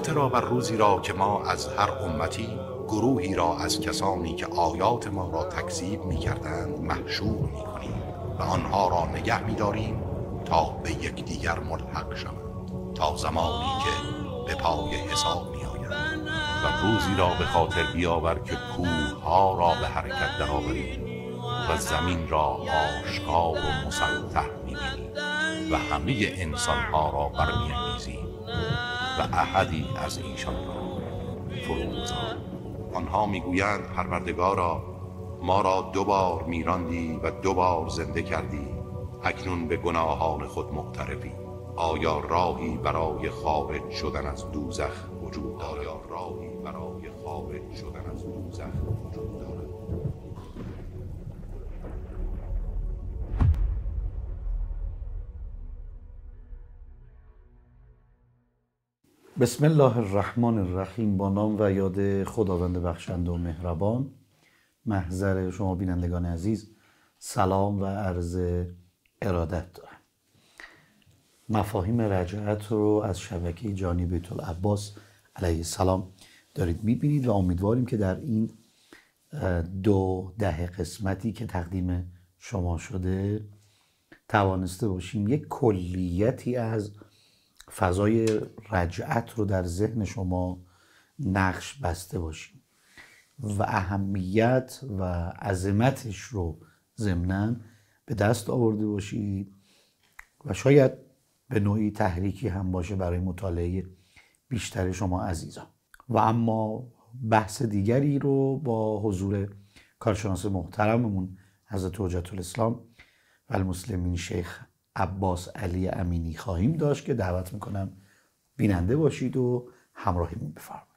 خاطر آور روزی را که ما از هر امتی گروهی را از کسانی که آیات ما را تکذیب می کردند محشور می کنیم و آنها را نگه می داریم تا به یکدیگر ملحق شوند تا زمانی که به پای حساب می آیند و روزی را به خاطر بیاور که کوه ها را به حرکت آوریم و زمین را آشکار و مسلطه می و همه انسان ها را برمی و احدی از ایشان را فرو آنها میگویند پروردگارا ما را دو بار میراندی و دو بار زنده کردی اکنون به گناهان خود مقترفی آیا راهی برای خارج شدن از دوزخ وجود دارد؟ آیا راهی برای خارج شدن بسم الله الرحمن الرحیم با نام و یاد خداوند بخشند و مهربان محضر شما بینندگان عزیز سلام و عرض ارادت دارم مفاهیم رجعت رو از شبکه جانی بیت العباس علیه السلام دارید میبینید و امیدواریم که در این دو ده قسمتی که تقدیم شما شده توانسته باشیم یک کلیتی از فضای رجعت رو در ذهن شما نقش بسته باشیم و اهمیت و عظمتش رو ضمنا به دست آورده باشید و شاید به نوعی تحریکی هم باشه برای مطالعه بیشتر شما عزیزان و اما بحث دیگری رو با حضور کارشناس محترممون حضرت حجت الاسلام و المسلمین شیخ عباس علی امینی خواهیم داشت که دعوت میکنم بیننده باشید و همراهیمون بفرمایید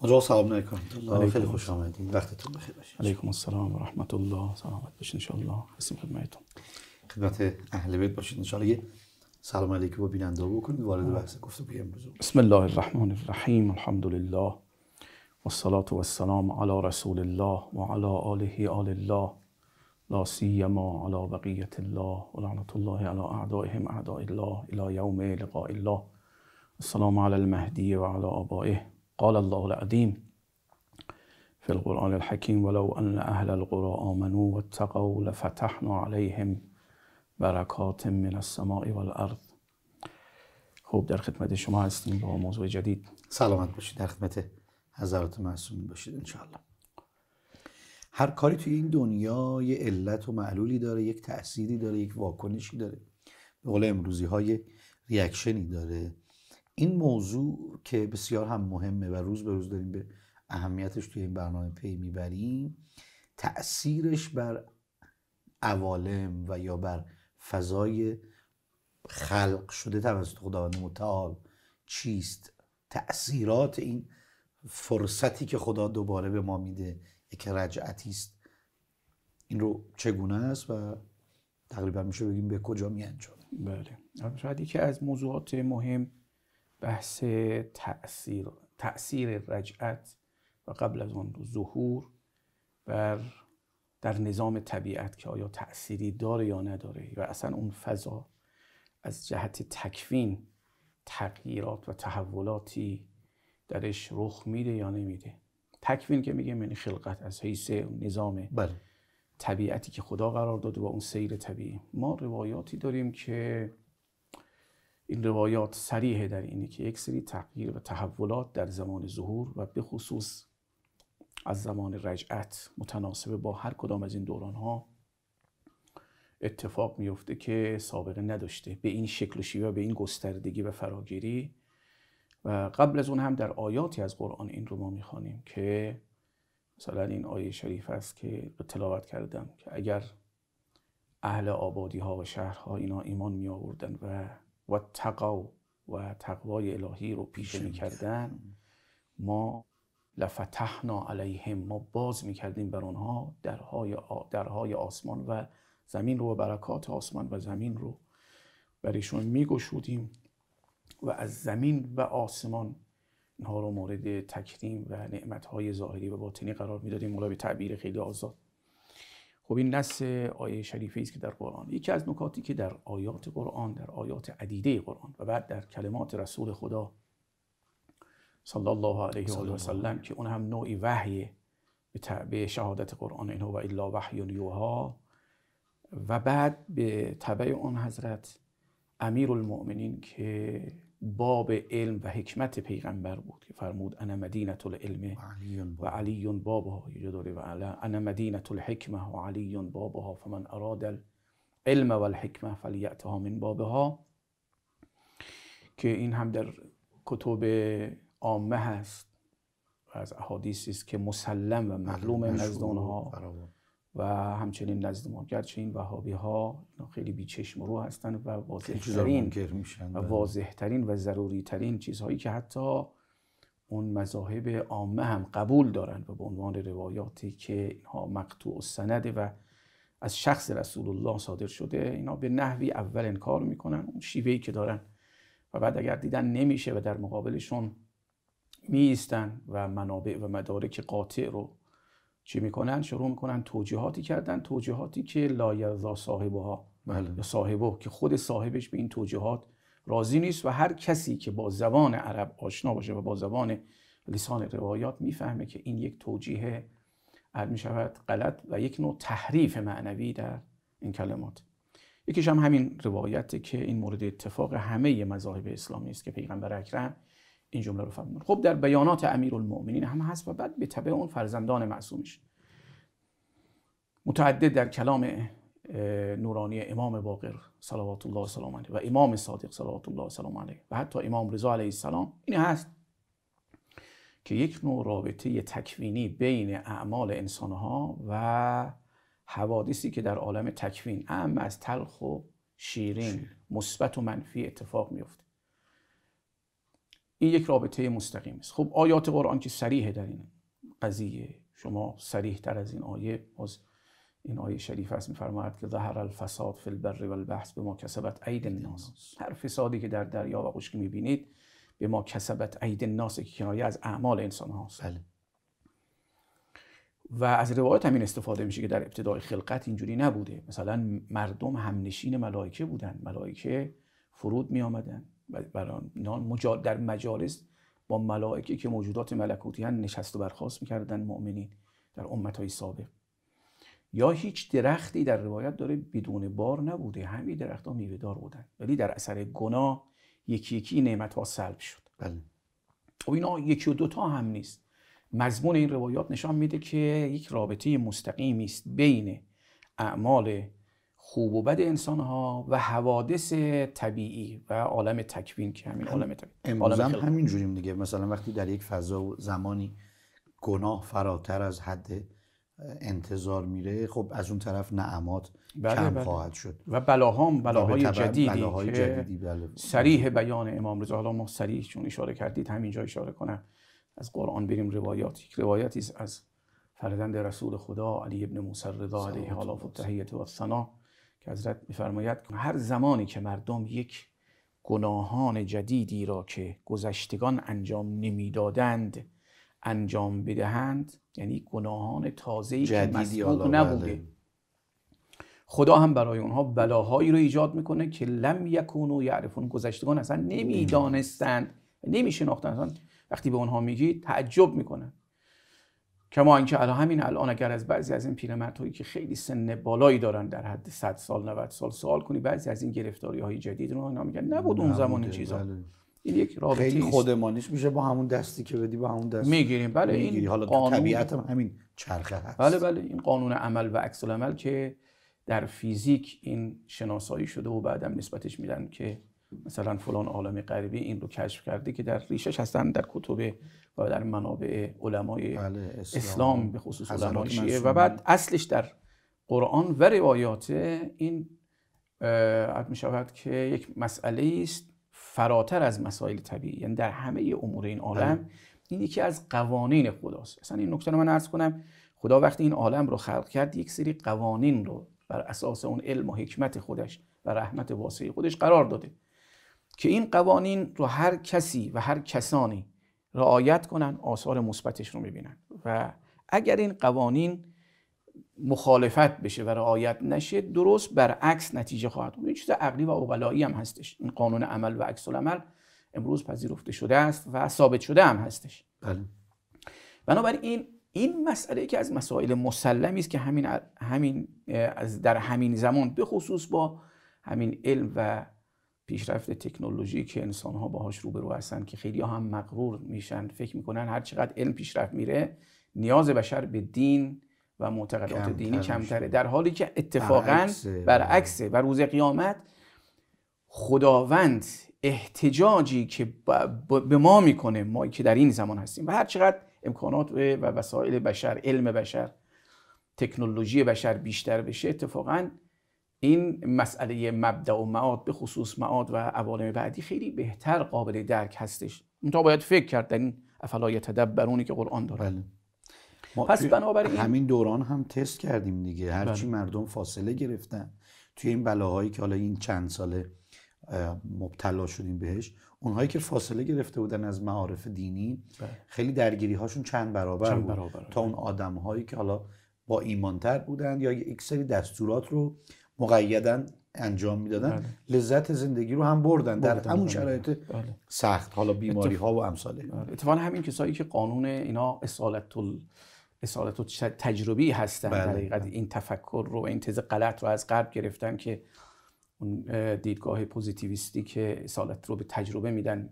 آقا سلام علیکم خیلی خوش آمدید وقتتون بخیر باشید علیکم السلام و رحمت الله سلامت باشین ان الله خدمتون خدمتتون خدمت اهل بیت باشید ان یه سلام علیکم و بیننده بکنید وارد بحث گفتگوی امروز بسم الله الرحمن الرحیم الحمدلله والصلاة والسلام على رسول الله وعلى آله آل الله لا سيما على بقية الله ولعنة الله على أعدائهم أعداء الله إلى يوم لقاء الله السلام على المهدي وعلى آبائه قال الله العظيم في القرآن الحكيم ولو أن أهل القرى آمنوا واتقوا لفتحنا عليهم بركات من السماء والارض خوب در خدمت شما هستیم با موضوع جدید سلامت باشید در خدمت حضرت معصومی باشید انشاءالله هر کاری توی این دنیا یه علت و معلولی داره یک تأثیری داره یک واکنشی داره به قول امروزی های ریاکشنی داره این موضوع که بسیار هم مهمه و روز به روز داریم به اهمیتش توی این برنامه پی میبریم تأثیرش بر عوالم و یا بر فضای خلق شده توسط خداوند متعال چیست تأثیرات این فرصتی که خدا دوباره به ما میده یک رجعتی است این رو چگونه است و تقریبا میشه بگیم به کجا انجام بله شاید یکی از موضوعات مهم بحث تاثیر تاثیر رجعت و قبل از آن ظهور بر در نظام طبیعت که آیا تأثیری داره یا نداره و اصلا اون فضا از جهت تکوین تغییرات و تحولاتی درش رخ میده یا نمیده تکوین که میگه یعنی خلقت از حیث نظام بله. طبیعتی که خدا قرار داده با اون سیر طبیعی ما روایاتی داریم که این روایات سریح در اینه که یک سری تغییر و تحولات در زمان ظهور و به خصوص از زمان رجعت متناسب با هر کدام از این دوران ها اتفاق میفته که سابقه نداشته به این شکل و به این گستردگی و فراگیری و قبل از اون هم در آیاتی از قرآن این رو ما میخوانیم که مثلا این آیه شریف است که تلاوت کردم که اگر اهل آبادی ها و شهرها اینا ایمان می آوردن و و تقاو و تقوای الهی رو پیش می کردن ما لفتحنا علیهم ما باز می کردیم بر آنها درهای, درهای آسمان و زمین رو و برکات آسمان و زمین رو برایشون می گشودیم و از زمین و آسمان اینها رو مورد تکریم و نعمتهای ظاهری و باطنی قرار میدادیم مولا به تعبیر خیلی آزاد خب این نص آیه شریفه است که در قرآن یکی از نکاتی که در آیات قرآن در آیات عدیده قرآن و بعد در کلمات رسول خدا صلی الله علیه و سلم که اون هم نوعی وحی به شهادت قرآن اینها و الا وحی یوها و بعد به تبع اون حضرت امیر المؤمنین که باب علم و حکمت پیغمبر بود که فرمود انا مدینه العلم و علی بابها یه و علا انا مدینه الحکمه و علی بابها فمن اراد العلم و الحکمه من بابها که این هم در کتب عامه هست و از احادیثی است که مسلم و معلوم نزد آنها و همچنین نزد ما گرچه این وهابی ها خیلی بیچشم رو هستن و ترین و بله. واضحترین و ضروری ترین چیزهایی که حتی اون مذاهب عامه هم قبول دارن و به عنوان روایاتی که اینها مقتوع و سنده و از شخص رسول الله صادر شده اینا به نحوی اول انکار میکنن اون شیوهی که دارن و بعد اگر دیدن نمیشه و در مقابلشون میستن و منابع و مدارک قاطع رو چی میکنن شروع میکنن توجیهاتی کردن توجیهاتی که لایرضا صاحبها بله. صاحبه که خود صاحبش به این توجیهات راضی نیست و هر کسی که با زبان عرب آشنا باشه و با زبان لسان روایات میفهمه که این یک توجیه عرض می شود غلط و یک نوع تحریف معنوی در این کلمات یکیش هم همین روایته که این مورد اتفاق همه مذاهب اسلامی است که پیغمبر اکرم این جمله رو فرمودن خب در بیانات امیر المؤمنین هم هست و بعد به تبع اون فرزندان معصومش متعدد در کلام نورانی امام باقر صلوات الله و سلام علیه و امام صادق صلوات الله و علیه و حتی امام رضا علیه السلام این هست که یک نوع رابطه تکوینی بین اعمال انسانها و حوادثی که در عالم تکوین اما از تلخ و شیرین مثبت و منفی اتفاق میفته این یک رابطه مستقیم است خب آیات قرآن که سریحه در این قضیه شما سریح از این آیه از این آیه شریف است میفرماید که ظهر الفساد فی البر و البحث به ما کسبت عید الناس هر فسادی که در دریا و خشکی میبینید به ما کسبت عید الناس که کنایه از اعمال انسان هاست بله. و از روایت همین استفاده میشه که در ابتدای خلقت اینجوری نبوده مثلا مردم همنشین ملائکه بودن ملائکه فرود می آمدن بران در مجالس با ملائکه که موجودات ملکوتی هن نشست و برخواست میکردن مؤمنین در های سابق یا هیچ درختی در روایت داره بدون بار نبوده همه درختها میوه دار بودن ولی در اثر گناه یکی یکی نعمت ها سلب شد و بله. خب اینا یکی و دوتا هم نیست مضمون این روایات نشان میده که یک رابطه مستقیمی است بین اعمال خوب و بد انسان ها و حوادث طبیعی و عالم تکوین که همین عالم طبیعی امروز هم همین جوریم دیگه مثلا وقتی در یک فضا و زمانی گناه فراتر از حد انتظار میره خب از اون طرف نعمات بله کم بله. خواهد شد و هم بلاهای جدیدی بلاهای که جدیدی سریح بله. بیان امام رضا حالا ما سریح چون اشاره کردید همینجا اشاره کنم از قرآن بریم روایات یک روایتی از فرزند رسول خدا علی ابن موسر رضا علیه الله و سنا که حضرت میفرماید هر زمانی که مردم یک گناهان جدیدی را که گذشتگان انجام نمیدادند انجام بدهند یعنی گناهان تازه‌ای که مسبوق نبوده بله. خدا هم برای اونها بلاهایی رو ایجاد میکنه که لم یکون و یعرفون گذشتگان اصلا نمیدانستند نمیشناختند وقتی به اونها میگی تعجب میکنن کما اینکه الان همین الان اگر از بعضی از این هایی که خیلی سن بالایی دارن در حد 100 سال 90 سال سوال کنی بعضی از این گرفتاری های جدید رو اینا میگن نبود اون زمان این چیزا بله. این یک رابطه خیلی خودمانیش میشه با همون دستی که بدی با همون دست میگیریم بله این حالا قانون... طبیعت همین چرخه هست بله بله این قانون عمل و عکس عمل که در فیزیک این شناسایی شده و بعدم نسبتش میدن که مثلا فلان عالم غربی این رو کشف کرده که در ریشش هستن در کتب و در منابع علمای بله، اسلام. اسلام. به خصوص علمای و بعد اصلش در قرآن و روایات این عد می شود که یک مسئله است فراتر از مسائل طبیعی یعنی در همه امور این عالم بله. این یکی از قوانین خداست اصلا این نکته رو من عرض کنم خدا وقتی این عالم رو خلق کرد یک سری قوانین رو بر اساس اون علم و حکمت خودش و رحمت واسعه خودش قرار داده که این قوانین رو هر کسی و هر کسانی رعایت کنن آثار مثبتش رو میبینن و اگر این قوانین مخالفت بشه و رعایت نشه درست برعکس نتیجه خواهد بود چیز عقلی و اوقلایی هم هستش این قانون عمل و عکس العمل امروز پذیرفته شده است و ثابت شده هم هستش بله بنابراین این مسئله که از مسائل مسلمی است که همین همین از در همین زمان به خصوص با همین علم و پیشرفت تکنولوژی که انسان ها باهاش روبرو هستن که خیلی هم مغرور میشن فکر میکنن هر چقدر علم پیشرفت میره نیاز بشر به دین و معتقدات دینی کمتره در حالی که اتفاقا برعکسه و روز قیامت خداوند احتجاجی که به ما میکنه ما که در این زمان هستیم و هر چقدر امکانات و وسایل بشر علم بشر تکنولوژی بشر بیشتر بشه اتفاقا این مسئله مبدع و معاد به خصوص معاد و عوالم بعدی خیلی بهتر قابل درک هستش تا باید فکر کرد در این افلا تدبرونی که قرآن داره بله. همین دوران هم تست کردیم دیگه هرچی بله. مردم فاصله گرفتن توی این بلاهایی که حالا این چند ساله مبتلا شدیم بهش اونهایی که فاصله گرفته بودن از معارف دینی بله. خیلی درگیری هاشون چند برابر, بود تا اون آدم هایی که حالا با ایمانتر بودن یا یک سری دستورات رو مقیدن انجام میدادن بله. لذت زندگی رو هم بردن در همون شرایط بله. سخت حالا بیماری ها و امثاله بله. اتفاقا همین کسایی که قانون اینا اصالت ال... اصالت تجربی هستن بله. این تفکر رو این تز غلط رو از قبل گرفتن که اون دیدگاه پوزیتیویستی که اصالت رو به تجربه میدن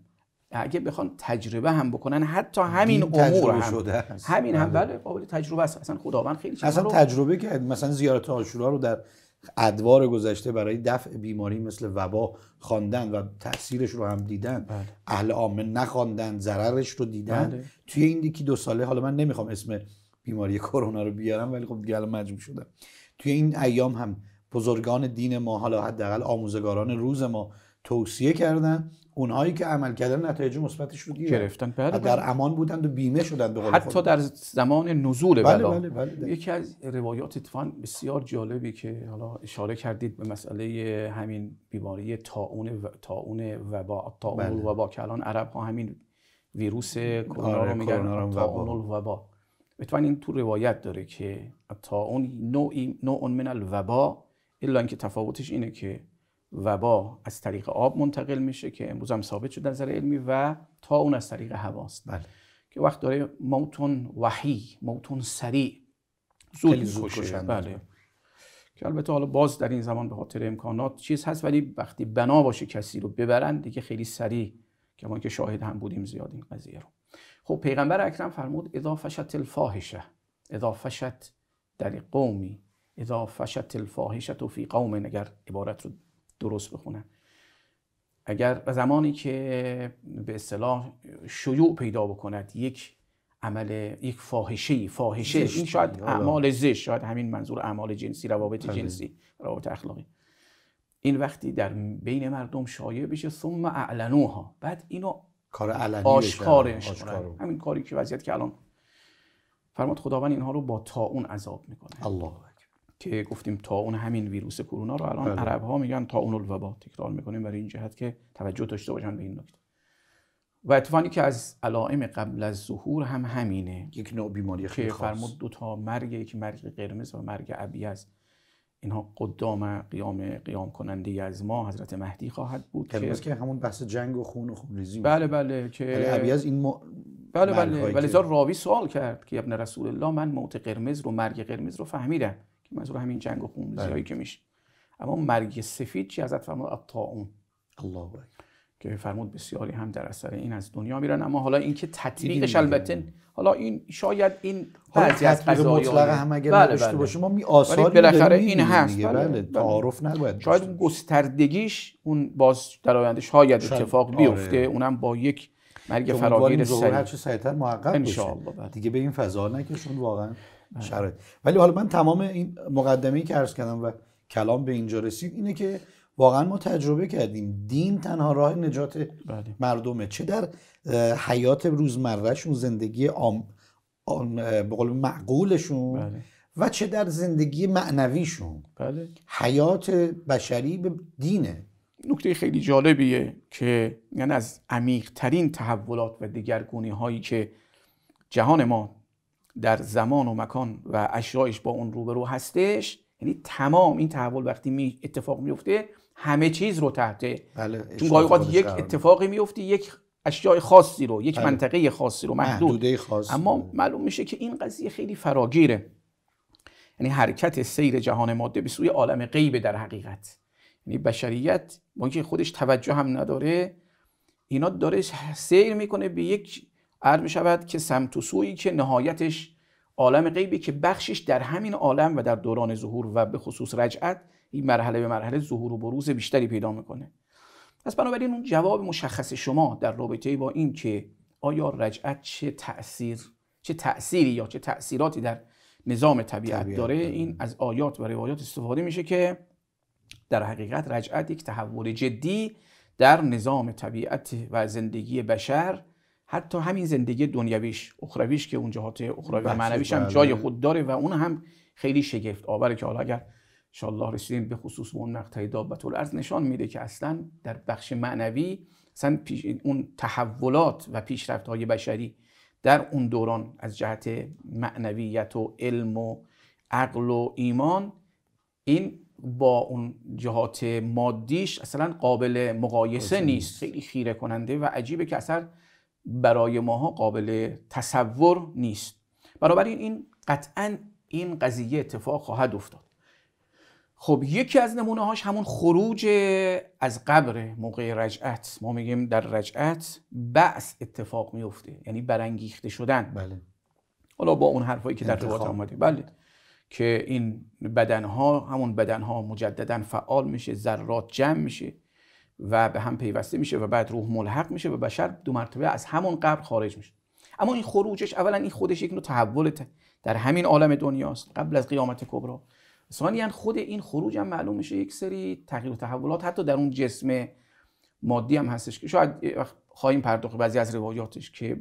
اگه بخوان تجربه هم بکنن حتی همین امور هم شده همین هم بله. بله قابل تجربه است اصلا خداوند خیلی اصلا تجربه که مثلا زیارت عاشورا رو در ادوار گذشته برای دفع بیماری مثل وبا خواندن و تاثیرش رو هم دیدن بله. اهل عامه نخواندن ضررش رو دیدن بله. توی این یکی دو ساله حالا من نمیخوام اسم بیماری کرونا رو بیارم ولی خب دیگه الان مجبور شدم توی این ایام هم بزرگان دین ما حالا حداقل آموزگاران روز ما توصیه کردن اونهایی که عمل کردن نتایج مثبتش رو گرفتن بله در امان بودند و بیمه شدن به حتی خود. در زمان نزول بله،, بله،, بله،, بله یکی از روایات اتفاقا بسیار جالبی که حالا اشاره کردید به مسئله همین بیماری تاون و... طاعون وبا طاعون بله. وبا که الان عرب ها همین ویروس آره، کرونا رو میگن تاون وبا اتفاقا این تو روایت داره که تاون نوعی نوع من الوبا الا اینکه تفاوتش اینه که وبا از طریق آب منتقل میشه که امروز هم ثابت شده نظر علمی و تا اون از طریق هواست بله. که وقت داره موتون وحی موتون سریع زود, زود بله که البته حالا باز در این زمان به خاطر امکانات چیز هست ولی وقتی بنا باشه کسی رو ببرند دیگه خیلی سریع که ما که شاهد هم بودیم زیاد این قضیه رو خب پیغمبر اکرم فرمود فشت الفاحشه اضافشت در قومی اضافشت الفاحشه فی قوم نگر عبارت رو درست بخونن اگر زمانی که به اصطلاح شیوع پیدا بکند یک عمل یک فاحشه فاحشه این شاید اعمال زشت شاید همین منظور اعمال جنسی روابط بله. جنسی روابط اخلاقی این وقتی در بین مردم شایع بشه ثم اعلنوها بعد اینو کار علنی آشکار. همین کاری که وضعیت که الان فرماد خداوند اینها رو با تاون عذاب میکنه الله که گفتیم تا اون همین ویروس کرونا رو الان بله. عرب ها میگن تا اون الوبا تکرار میکنیم برای این جهت که توجه داشته باشن به این نکته و اتفاقی که از علائم قبل از ظهور هم همینه یک نوع بیماری خیلی خاص فرمود دو تا مرگ یک مرگ قرمز و مرگ ابی است اینها قدام قیام قیام کننده از ما حضرت مهدی خواهد بود که که همون بحث جنگ و خون و خونریزی بله بله که از این بله بله ولی راوی سوال کرد که ابن رسول الله من موت قرمز رو مرگ قرمز رو فهمیدم منظور همین جنگ و خون زیایی بله. که میشه اما مرگ سفید چی ازت فرمود اون الله که فرمود بسیاری هم در اثر این از دنیا میرن اما حالا اینکه تطبیقش البته حالا این شاید این بعضی از قضایا مطلق هم اگه بله داشته بله. باشه ما می آثار بالاخره این هست بله،, بله, تعارف نباید شاید اون گستردگیش اون باز در آینده شاید, اتفاق بیفته آره. اونم با یک مرگ فراگیر سریع هر چه محقق بشه دیگه به این فضا نکشون واقعا بله. شرایط ولی حالا من تمام این مقدمه که عرض کردم و کلام به اینجا رسید اینه که واقعا ما تجربه کردیم دین تنها راه نجات بله. مردمه چه در حیات روزمرهشون زندگی آم... قول معقولشون بله. و چه در زندگی معنویشون بله. حیات بشری به دینه نکته خیلی جالبیه که یعنی از عمیق ترین تحولات و دگرگونی هایی که جهان ما در زمان و مکان و اشیایش با اون روبرو هستش یعنی تمام این تحول وقتی می اتفاق میفته همه چیز رو تحت بله، چون گاهی یک اتفاقی میفته یک اشیای خاصی رو یک بله. منطقه خاصی رو محدود اما بله. معلوم میشه که این قضیه خیلی فراگیره یعنی حرکت سیر جهان ماده به سوی عالم غیب در حقیقت یعنی بشریت با اینکه خودش توجه هم نداره اینا داره سیر میکنه به یک عرض می شود که سمت و سویی که نهایتش عالم غیبی که بخشش در همین عالم و در دوران ظهور و به خصوص رجعت این مرحله به مرحله ظهور و بروز بیشتری پیدا میکنه پس بنابراین اون جواب مشخص شما در رابطه با این که آیا رجعت چه تأثیر چه تأثیری یا چه تأثیراتی در نظام طبیعت, داره این از آیات و روایات استفاده میشه که در حقیقت رجعت یک تحول جدی در نظام طبیعت و زندگی بشر حتی همین زندگی دنیاویش، اخرویش که اون جهات اخروی و بله، معنویش هم بله. جای خود داره و اون هم خیلی شگفت آوره که حالا اگر انشاءالله رسیدیم به خصوص به اون مقطع دابت الارض نشان میده که اصلا در بخش معنوی اصلا اون تحولات و پیشرفت های بشری در اون دوران از جهت معنویت و علم و عقل و ایمان این با اون جهات مادیش اصلا قابل مقایسه نیست خیلی خیره کننده و عجیبه که اثر برای ماها قابل تصور نیست بنابراین این قطعا این قضیه اتفاق خواهد افتاد خب یکی از نمونه هاش همون خروج از قبر موقع رجعت ما میگیم در رجعت بعث اتفاق میفته یعنی برانگیخته شدن بله حالا با اون حرفایی که در روایت آمده بله که این بدنها همون بدنها مجددا فعال میشه ذرات جمع میشه و به هم پیوسته میشه و بعد روح ملحق میشه و بشر دو مرتبه از همون قبل خارج میشه اما این خروجش اولا این خودش یک نوع تحول در همین عالم دنیاست قبل از قیامت کبرا ثانیا خود این خروج هم معلوم میشه یک سری تغییر و تحولات حتی در اون جسم مادی هم هستش که شاید خواهیم پرداخت بعضی از روایاتش که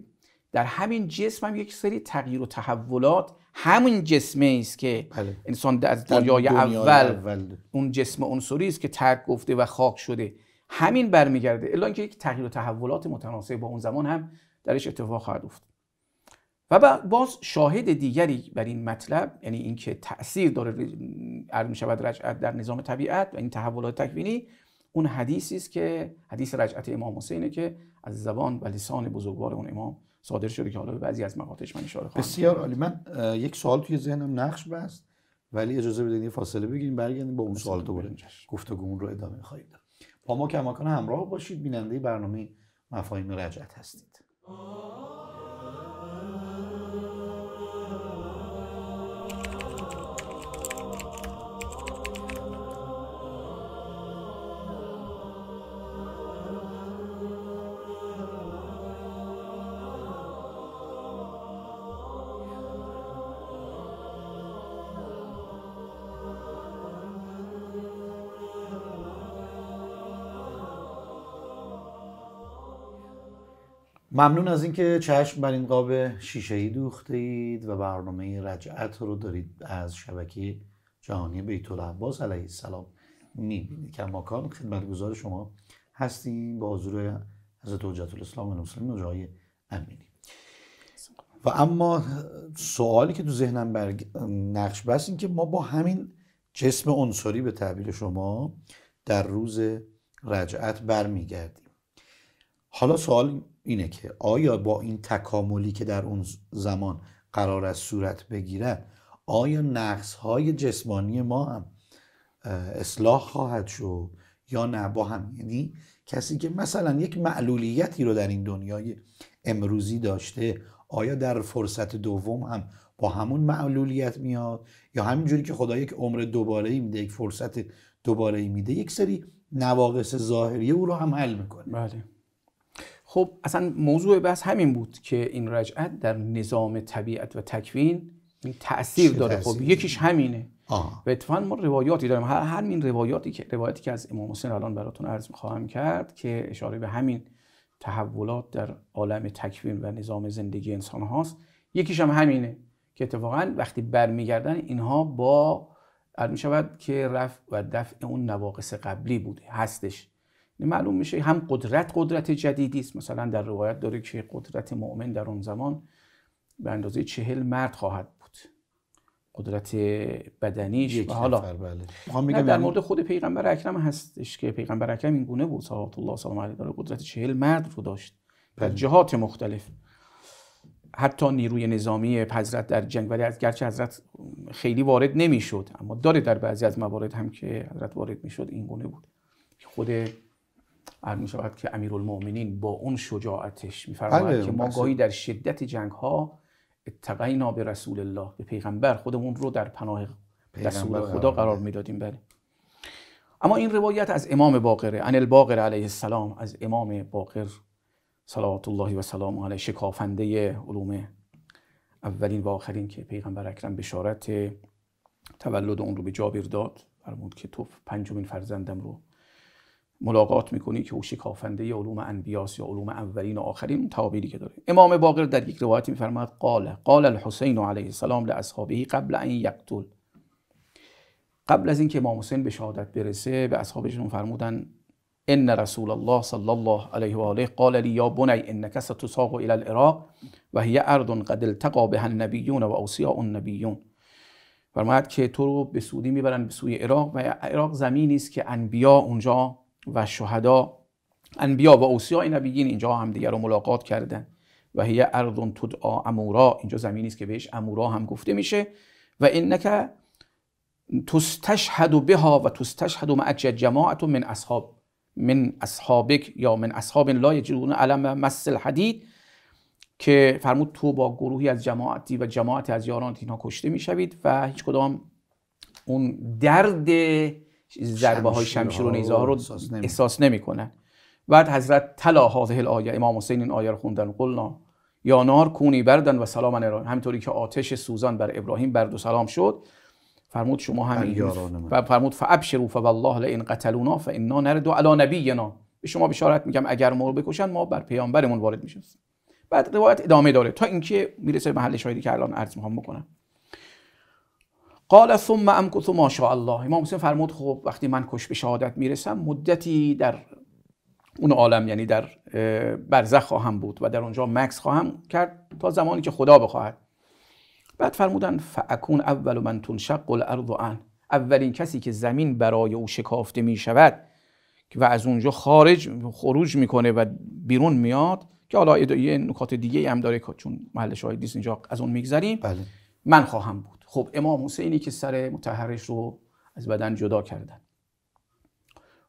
در همین جسم هم یک سری تغییر و تحولات همون جسمه است که بله. انسان از اول, اون جسم عنصری است که ترک گفته و خاک شده همین برمیگرده الا اینکه یک تغییر و تحولات متناسب با اون زمان هم درش اتفاق خواهد افتاد و باز شاهد دیگری بر این مطلب یعنی اینکه تاثیر داره عرض می شود رجعت در نظام طبیعت و این تحولات تکوینی اون حدیثی است که حدیث رجعت امام حسینه که از زبان و لسان بزرگوار اون امام صادر شده که حالا به بعضی از مقاطعش من اشاره خواهم بسیار عالی من یک سوال توی ذهنم نقش بست ولی اجازه بدید فاصله بگیریم برگردیم با اون سوال دوباره گفتگومون رو ادامه خواهیم داد با ما کماکان همراه باشید بیننده برنامه مفاهیم رجعت هستید ممنون از اینکه چشم بر این قاب شیشه ای دوخته اید و برنامه رجعت رو دارید از شبکه جهانی بیت العباس علیه السلام میبینید که ماکان خدمتگزار شما هستیم با حضور حضرت حجت الاسلام و مسلم جای امینی و اما سوالی که تو ذهنم بر نقش بست این که ما با همین جسم عنصری به تعبیر شما در روز رجعت برمیگردیم حالا سوال اینه که آیا با این تکاملی که در اون زمان قرار از صورت بگیرد آیا نقص های جسمانی ما هم اصلاح خواهد شد یا نه با هم یعنی کسی که مثلا یک معلولیتی رو در این دنیای امروزی داشته آیا در فرصت دوم هم با همون معلولیت میاد یا همینجوری که خدا یک عمر دوباره ای میده یک فرصت دوباره ای میده یک سری نواقص ظاهری او رو هم حل میکنه بله خب اصلا موضوع بحث همین بود که این رجعت در نظام طبیعت و تکوین این تاثیر داره خب یکیش همینه و اتفاقا ما روایاتی داریم هر همین روایاتی که روایتی که از امام حسین الان براتون عرض خواهم کرد که اشاره به همین تحولات در عالم تکوین و نظام زندگی انسان هاست یکیش هم همینه که اتفاقا وقتی برمیگردن اینها با عرض می شود که رفع و دفع اون نواقص قبلی بوده هستش معلوم میشه هم قدرت قدرت جدیدی است مثلا در روایت داره که قدرت مؤمن در اون زمان به اندازه چهل مرد خواهد بود قدرت بدنی و حالا بله. در یعنی مورد خود پیغمبر اکرم هستش که پیغمبر اکرم این گونه بود صلوات الله سلام علیه داره قدرت چهل مرد رو داشت در بله. جهات مختلف حتی نیروی نظامی حضرت در جنگ ولی از گرچه حضرت خیلی وارد نمیشد اما داره در بعضی از موارد هم که حضرت وارد میشد این گونه بود خود عرض می شود که المومنین با اون شجاعتش میفرماید بله، که ما گاهی در شدت جنگ ها اتقینا به رسول الله به پیغمبر خودمون رو در پناه رسول خدا قرار میدادیم بله اما این روایت از امام باقره ان الباقر علیه السلام از امام باقر صلوات الله و سلام علیه شکافنده علوم اولین و آخرین که پیغمبر اکرم بشارت تولد اون رو به جابر داد فرمود که تو پنجمین فرزندم رو ملاقات میکنی که او شکافنده علوم انبیاس یا علوم اولین و آخرین اون تعابیری که داره امام باقر در یک روایت میفرماد قال قال الحسین علیه السلام لاصحابه قبل ان یقتل قبل از اینکه امام حسین به شهادت برسه به اصحابشون فرمودن ان رسول الله صلی الله علیه و آله قال لی یا بنی انک ستساق الی العراق و هی ارض قد التقی بها النبیون و اوصیاء النبیون فرماید که تو رو به سودی میبرن به سوی عراق و عراق زمینی است که انبیا اونجا و شهدا انبیا و اوسیا نبیین اینجا هم دیگر رو ملاقات کردن و هی ارض تدعا امورا اینجا زمینی است که بهش امورا هم گفته میشه و انک تستشهد بها و تستشهد مع جماعت من اصحاب من اصحابک یا من اصحاب لا یجدون علم مس الحدید که فرمود تو با گروهی از جماعتی و جماعت از یاران اینا کشته میشوید و هیچ کدام اون درد ضربه های شمشیر و نیزه ها رو احساس نمیکنن بعد حضرت تلا هذه الآیه امام حسین این آیه رو خوندن قلنا یا نار کونی بردن و سلام ایران همینطوری که آتش سوزان بر ابراهیم برد و سلام شد فرمود شما همین و فرمود فابشروا فوالله لئن قتلونا فانا نرد علی نبینا به شما بشارت میگم اگر ما رو بکشن ما بر پیامبرمون وارد میشیم بعد روایت ادامه داره تا اینکه میرسه به محل شاهدی که الان عرض میخوام قال ثم امکث ما شاء الله امام حسین فرمود خب وقتی من کش به شهادت میرسم مدتی در اون عالم یعنی در برزخ خواهم بود و در اونجا مکس خواهم کرد تا زمانی که خدا بخواهد بعد فرمودن فاکون اول من تنشق الارض عن اولین کسی که زمین برای او شکافته می شود و از اونجا خارج خروج میکنه و بیرون میاد که حالا یه نکات دیگه هم داره چون محل شاهد اینجا از اون میگذریم بله. من خواهم بود خب امام حسینی که سر متحرش رو از بدن جدا کردن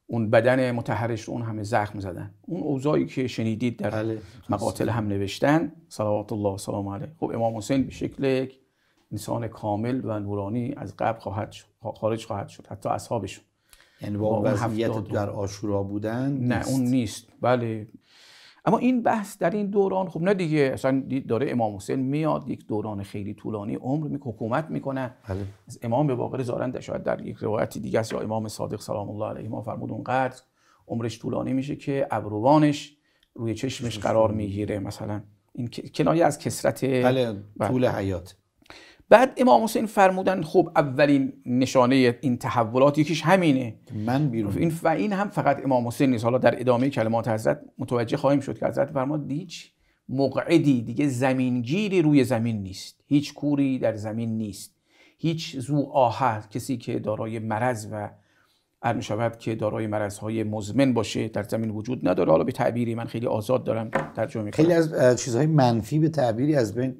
اون بدن متحرش رو اون همه زخم زدن اون اوضاعی که شنیدید در بله، مقاتل هم نوشتن صلوات الله و سلام علیه خب امام حسین به شکل انسان کامل و نورانی از قبل خواهد خارج خواهد شد حتی اصحابشون یعنی با در آشورا بودن نه اون نیست بله اما این بحث در این دوران خب نه دیگه اصلا داره امام حسین میاد یک دوران خیلی طولانی عمر می حکومت میکنه بله. از امام به باقر زارند شاید در یک روایت دیگه است یا امام صادق سلام الله علیه ما فرمود اونقدر عمرش طولانی میشه که ابروانش روی چشمش قرار میگیره مثلا این کنایه از کسرت بله، طول بله. حیات بعد امام حسین فرمودن خب اولین نشانه این تحولات یکیش همینه من بیرون این و این هم فقط امام حسین نیست حالا در ادامه کلمات حضرت متوجه خواهیم شد که حضرت فرمود هیچ مقعدی دیگه زمینگیری روی زمین نیست هیچ کوری در زمین نیست هیچ زو آهر کسی که دارای مرض و عرض شود که دارای مرض های مزمن باشه در زمین وجود نداره حالا به تعبیری من خیلی آزاد دارم ترجمه خیلی از چیزهای منفی به تعبیری از بین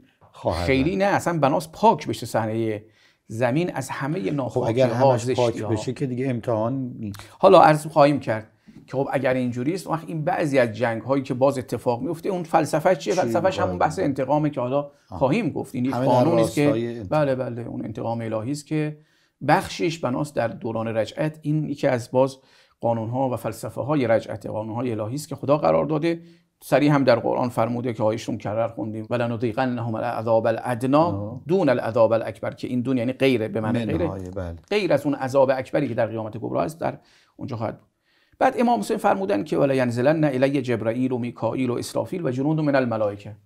خیلی نه اصلا بناس پاک بشه صحنه زمین از همه ناخواسته خب اگر همش پاک بشه که دیگه امتحان حالا عرض خواهیم کرد که خب اگر اینجوری است وقت این بعضی از جنگ هایی که باز اتفاق میفته اون فلسفه چیه فلسفه همون بحث انتقامه که حالا خواهیم گفت این قانون است که بله بله اون انتقام الهی است که بخشش بناس در دوران رجعت این یکی از باز قانون ها و فلسفه های رجعت قانون های الهی است که خدا قرار داده سریع هم در قرآن فرموده که آیشون کرر خوندیم ولن نذیقنهم العذاب الادنا دون العذاب الاکبر که این دون یعنی غیر به معنی غیر بله. غیر از اون عذاب اکبری که در قیامت کبرا است در اونجا خواهد بود بعد امام حسین فرمودن که ولا ینزلن الی جبرائیل و میکائیل و اسرافیل و جنود من الملائکه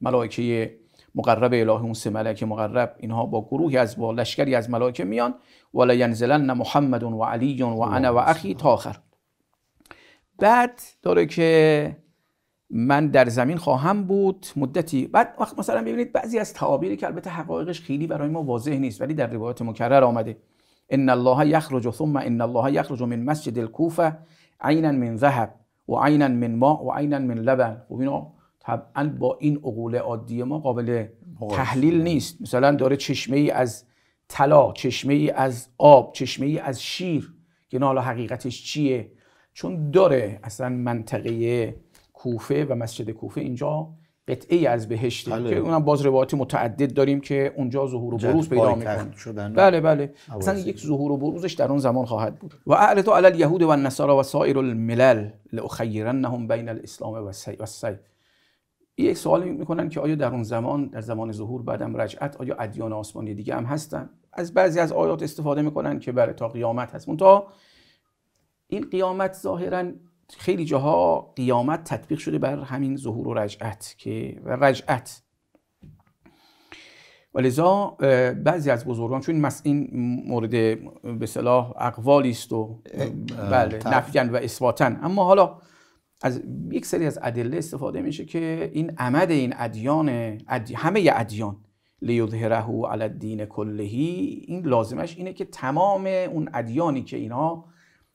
ملائکه مقرب الهی اون سه ملک مقرب اینها با گروهی از با لشکری از ملائکه میان ولا نه محمد و علی و انا و اخی تاخر بعد داره که من در زمین خواهم بود مدتی بعد وقت مثلا ببینید بعضی از تعابیری که البته حقایقش خیلی برای ما واضح نیست ولی در روایات مکرر آمده ان الله یخرج ثم ان الله یخرج من مسجد الکوفه عینا من ذهب و عینا من ماء و عینا من لبن و خب اینا طبعا با این عقول عادی ما قابل تحلیل نیست مثلا داره چشمه ای از طلا چشمه ای از آب چشمه ای از شیر که حالا حقیقتش چیه چون داره اصلا منطقه کوفه و مسجد کوفه اینجا قطعه از بهشت بله. که اونم باز متعدد داریم که اونجا ظهور و بروز پیدا میکنه بله بله مثلا یک ظهور و بروزش در اون زمان خواهد بود و تو علی الیهود و النصاری و سایر الملل لاخیرنهم بین الاسلام و السیف یک سوال میکنن که آیا در اون زمان در زمان ظهور بعدم رجعت آیا ادیان آسمانی دیگه هم هستن از بعضی از آیات استفاده میکنن که برای بله، تا قیامت هست تا این قیامت ظاهرا خیلی جاها قیامت تطبیق شده بر همین ظهور و رجعت که و رجعت و بعضی از بزرگان چون این مورد به صلاح اقوالی است و بله و اثباتن اما حالا از یک سری از ادله استفاده میشه که این عمد این ادیان همه ادیان لیظهره علی الدین کلهی این لازمش اینه که تمام اون ادیانی که اینها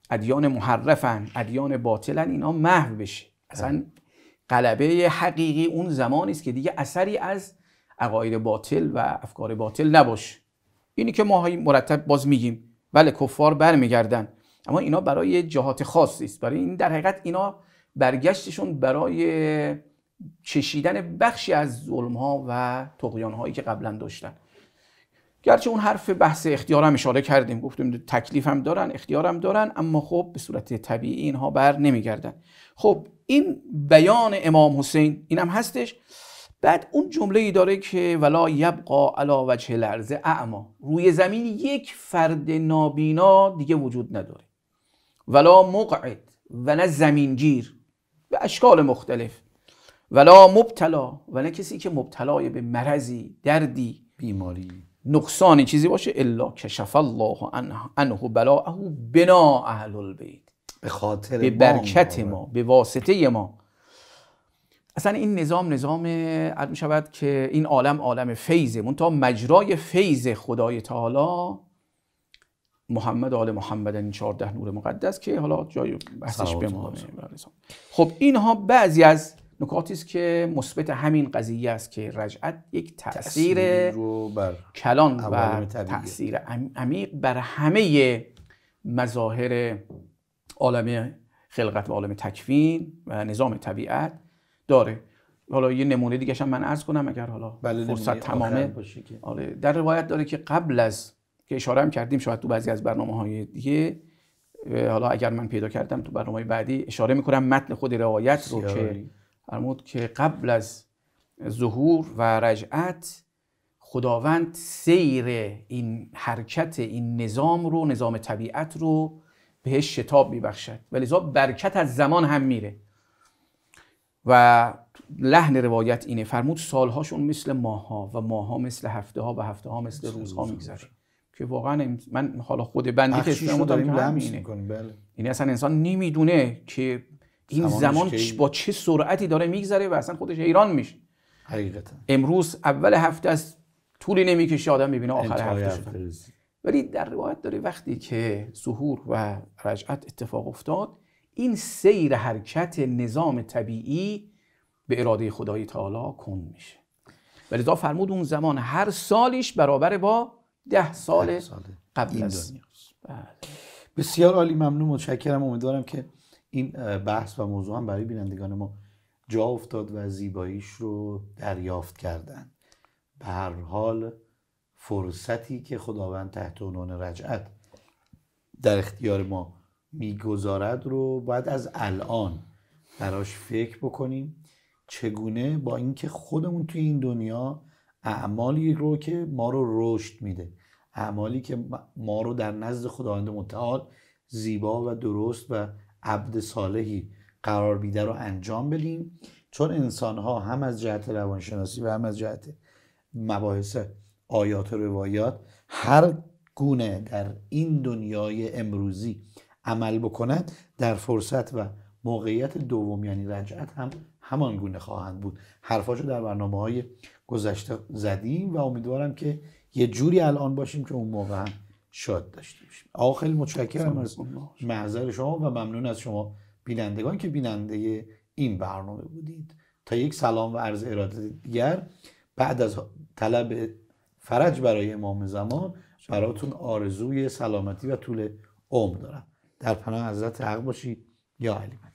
ادیان محرفن ادیان باطلن اینا محو بشه اصلا قلبه حقیقی اون زمانی است که دیگه اثری از عقاید باطل و افکار باطل نباشه اینی که ما های مرتب باز میگیم بله کفار برمیگردن اما اینا برای جهات خاصی است برای این در حقیقت اینا برگشتشون برای چشیدن بخشی از ظلم ها و تقیان هایی که قبلا داشتن گرچه اون حرف بحث اختیار هم اشاره کردیم گفتیم تکلیف هم دارن اختیار هم دارن اما خب به صورت طبیعی اینها بر نمیگردن خب این بیان امام حسین هم هستش بعد اون جمله ای داره که ولا یبقا علا وجه لرز اعما روی زمین یک فرد نابینا دیگه وجود نداره ولا مقعد و نه زمینگیر به اشکال مختلف ولا مبتلا و نه کسی که مبتلای به مرضی دردی بیماری نقصانی چیزی باشه الا کشف الله عنه بلاعه بنا اهل البیت به خاطر به برکت ما, به واسطه ما اصلا این نظام نظام عرض می شود که این عالم عالم فیضه تا مجرای فیض خدای تعالی محمد آل محمد این 14 نور مقدس که حالا جای بحثش بمانه خب اینها بعضی از نکاتی است که مثبت همین قضیه است که رجعت یک تاثیر بر کلان و تاثیر عمیق بر همه مظاهر عالم خلقت و عالم تکوین و نظام طبیعت داره حالا یه نمونه دیگه من عرض کنم اگر حالا بله فرصت تمامه آره در روایت داره که قبل از که اشاره هم کردیم شاید تو بعضی از برنامه های دیگه حالا اگر من پیدا کردم تو برنامه بعدی اشاره میکنم متن خود روایت رو که فرمود که قبل از ظهور و رجعت خداوند سیر این حرکت این نظام رو نظام طبیعت رو بهش شتاب میبخشد ولی لذا برکت از زمان هم میره و لحن روایت اینه فرمود سالهاشون مثل ماها و ماها مثل هفته ها و هفته ها مثل روزها میگذره که واقعا من حالا خود بندی که داریم اینه بله. این یعنی اصلا انسان نمیدونه که این زمان با چه سرعتی داره میگذره و اصلا خودش ایران میشه حقیقتا امروز اول هفته از طولی نمیکشه آدم میبینه آخر هفته شده ولی در روایت داره وقتی که ظهور و رجعت اتفاق افتاد این سیر حرکت نظام طبیعی به اراده خدای تعالی کن میشه لذا فرمود اون زمان هر سالیش برابر با ده سال, سال قبل از بله. بسیار عالی ممنون متشکرم امیدوارم که این بحث و موضوع هم برای بینندگان ما جا افتاد و زیباییش رو دریافت کردن به هر حال فرصتی که خداوند تحت عنوان رجعت در اختیار ما میگذارد رو باید از الان براش فکر بکنیم چگونه با اینکه خودمون توی این دنیا اعمالی رو که ما رو رشد میده اعمالی که ما رو در نزد خداوند متعال زیبا و درست و عبد صالحی قرار بیده رو انجام بدیم چون انسان ها هم از جهت روانشناسی و هم از جهت مباحث آیات و روایات هر گونه در این دنیای امروزی عمل بکنند در فرصت و موقعیت دوم یعنی رجعت هم همان گونه خواهند بود حرفاشو در برنامه های گذشته زدیم و امیدوارم که یه جوری الان باشیم که اون موقع هم شاد داشته باشیم آقا خیلی متشکرم از محضر شما و ممنون از شما بینندگان که بیننده این برنامه بودید تا یک سلام و عرض اراده دیگر بعد از طلب فرج برای امام زمان براتون آرزوی سلامتی و طول عمر دارم در پناه حضرت حق باشید یا علی